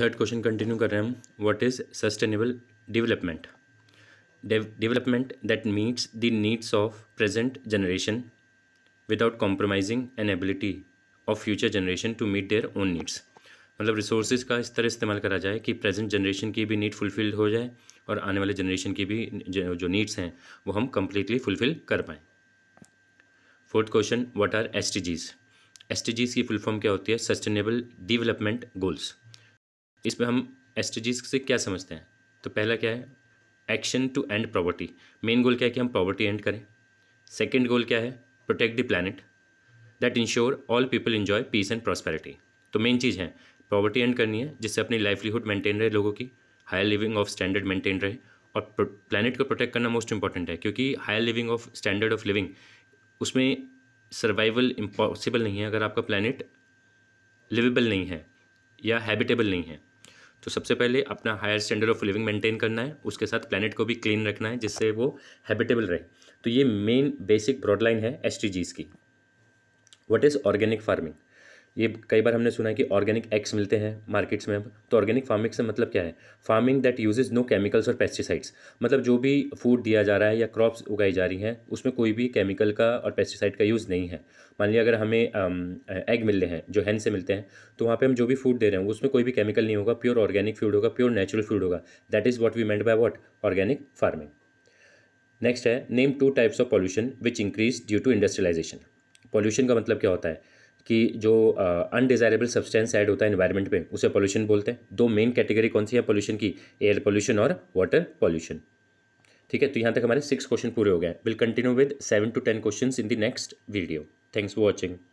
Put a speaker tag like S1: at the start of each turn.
S1: third question continue कर रहे हैं हम what is sustainable development development that meets the needs of present generation without compromising an ability of future generation to meet their own needs मतलब resources का इस तरह इस्तेमाल करा जाए कि प्रेजेंट जनरेशन की भी नीड फुलफिल हो जाए और आने वाले जनरेशन की भी जो नीड्स हैं वो हम कम्प्लीटली फुलफिल कर पाएँ fourth question what are S T Gs S T Gs की फुल फॉर्म क्या होती है सस्टेनेबल डेवलपमेंट गोल्स इसमें हम एस्ट्रेजीज से क्या समझते हैं तो पहला क्या है action to end poverty main goal क्या है कि हम पॉवर्टी एंड करें सेकेंड गोल क्या है protect the planet that ensure all people enjoy peace and prosperity तो मेन चीज़ है प्रॉपर्टी एंड करनी है जिससे अपनी लाइवलीहुड मेंटेन रहे लोगों की higher living of standard maintain रहे और प्लानट को प्रोटेक्ट करना मोस्ट इंपॉर्टेंट है क्योंकि higher living of standard of living उसमें सर्वाइवल इम्पॉसिबल नहीं है अगर आपका प्लानट लिवेबल नहीं है या हैबिटेबल नहीं है तो सबसे पहले अपना higher standard of living maintain करना है उसके साथ प्लानट को भी क्लीन रखना है जिससे वो हैबिटेबल रहे तो ये मेन बेसिक ब्रॉडलाइन है एस की वट इज़ ऑर्गेनिक फार्मिंग ये कई बार हमने सुना है कि ऑर्गेनिक एग्स मिलते हैं मार्केट्स में अब तो ऑर्गेनिक फार्मिंग से मतलब क्या है farming that uses no chemicals और पेस्टिसाइड्स मतलब जो भी फूड दिया जा रहा है या क्रॉप्स उगाई जा रही हैं उसमें कोई भी केमिकल का और पेस्टिसाइड का यूज़ नहीं है मान लीजिए अगर हमें एग मिल रहे हैं जो हैन से मिलते हैं तो वहाँ पर हम जो भी फूड दे रहे हैं उसमें कोई भी केमिकल नहीं होगा प्योर ऑर्गेनिक फूड होगा प्योर नेचुरल फूड होगा that is what we meant by what organic farming next है name two types of pollution which increase due to industrialisation pollution का मतलब क्या होता है कि जो अनडिज़ायरेबल सब्सटेंस ऐड होता है इन्वायरमेंट में उसे पोल्यूशन बोलते हैं दो मेन कैटेगरी कौन सी है पोल्यूशन की एयर पोल्यूशन और वाटर पोल्यूशन ठीक है तो यहाँ तक हमारे सिक्स क्वेश्चन पूरे हो गए will continue with seven to ten question in the next video thanks for watching